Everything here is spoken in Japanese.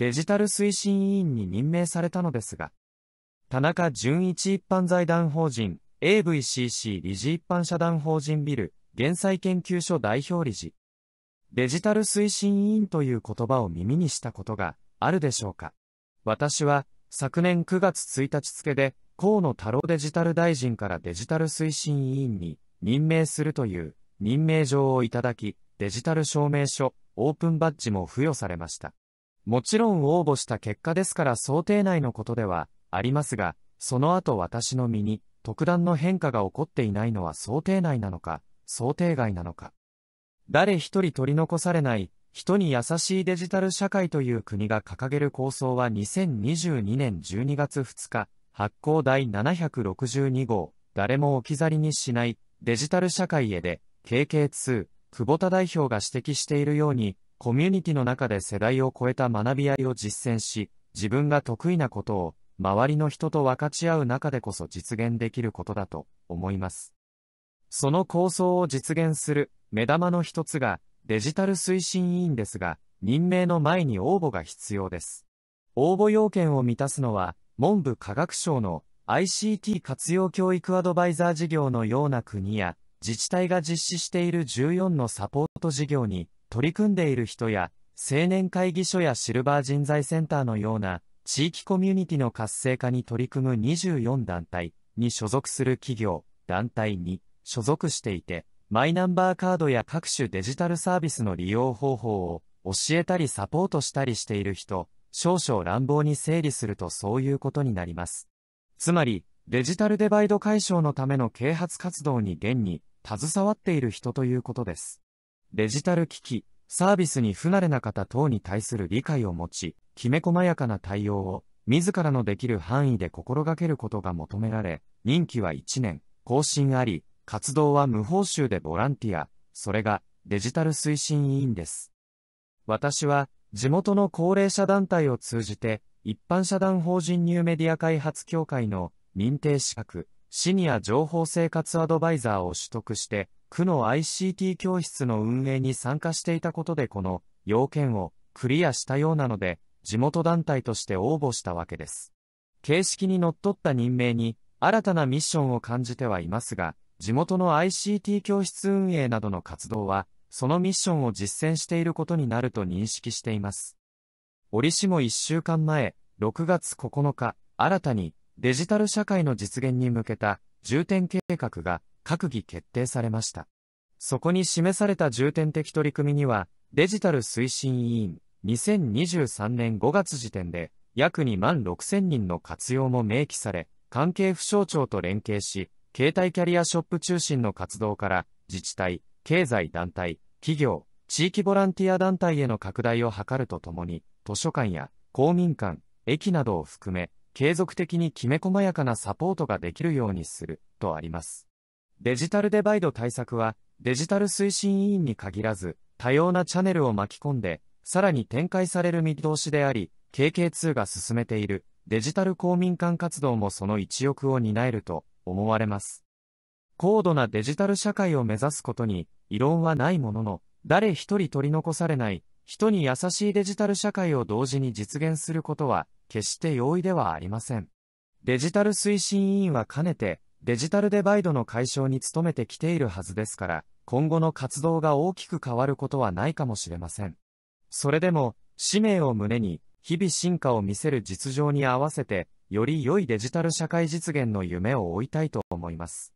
デジタル推進委員に任命されたのですが、田中純一一般財団法人 AVCC 理事一般社団法人ビル減災研究所代表理事、デジタル推進委員という言葉を耳にしたことがあるでしょうか。私は昨年9月1日付で河野太郎デジタル大臣からデジタル推進委員に任命するという任命状をいただき、デジタル証明書、オープンバッジも付与されました。もちろん応募した結果ですから想定内のことではありますが、その後私の身に特段の変化が起こっていないのは想定内なのか、想定外なのか。誰一人取り残されない、人に優しいデジタル社会という国が掲げる構想は2022年12月2日、発行第762号、誰も置き去りにしない、デジタル社会へで、KK2、久保田代表が指摘しているように、コミュニティの中で世代を超えた学び合いを実践し、自分が得意なことを周りの人と分かち合う中でこそ実現できることだと思います。その構想を実現する目玉の一つがデジタル推進委員ですが、任命の前に応募が必要です。応募要件を満たすのは、文部科学省の ICT 活用教育アドバイザー事業のような国や自治体が実施している14のサポート事業に取り組んでいる人や、青年会議所やシルバー人材センターのような、地域コミュニティの活性化に取り組む24団体に所属する企業、団体に所属していて、マイナンバーカードや各種デジタルサービスの利用方法を教えたりサポートしたりしている人、少々乱暴に整理するとそういうことになります。つまり、デジタルデバイド解消のための啓発活動に現に携わっている人ということです。デジタル機器、サービスに不慣れな方等に対する理解を持ち、きめ細やかな対応を、自らのできる範囲で心がけることが求められ、任期は1年、更新あり、活動は無報酬でボランティア、それがデジタル推進委員です。私は、地元の高齢者団体を通じて、一般社団法人ニューメディア開発協会の認定資格、シニア情報生活アドバイザーを取得して、区の ICT 教室の運営に参加していたことでこの要件をクリアしたようなので、地元団体として応募したわけです。形式にのっとった任命に、新たなミッションを感じてはいますが、地元の ICT 教室運営などの活動は、そのミッションを実践していることになると認識しています。折しも1週間前、6月9日、新たに、デジタル社会の実現に向けた重点計画が閣議決定されました。そこに示された重点的取り組みには、デジタル推進委員2023年5月時点で約2万6000人の活用も明記され、関係府省庁と連携し、携帯キャリアショップ中心の活動から自治体、経済団体、企業、地域ボランティア団体への拡大を図るとともに、図書館や公民館、駅などを含め、継続的にきめ細やかなサポートができるようにする、とあります。デジタルデバイド対策は、デジタル推進委員に限らず、多様なチャンネルを巻き込んで、さらに展開される見通しであり、KK2 が進めているデジタル公民館活動もその一翼を担えると思われます。高度なデジタル社会を目指すことに異論はないものの、誰一人取り残されない人に優しいデジタル社会を同時に実現することは、決して容易ではありません。デジタル推進委員はかねて、デジタルデバイドの解消に努めてきているはずですから、今後の活動が大きく変わることはないかもしれません。それでも、使命を胸に、日々進化を見せる実情に合わせて、より良いデジタル社会実現の夢を追いたいと思います。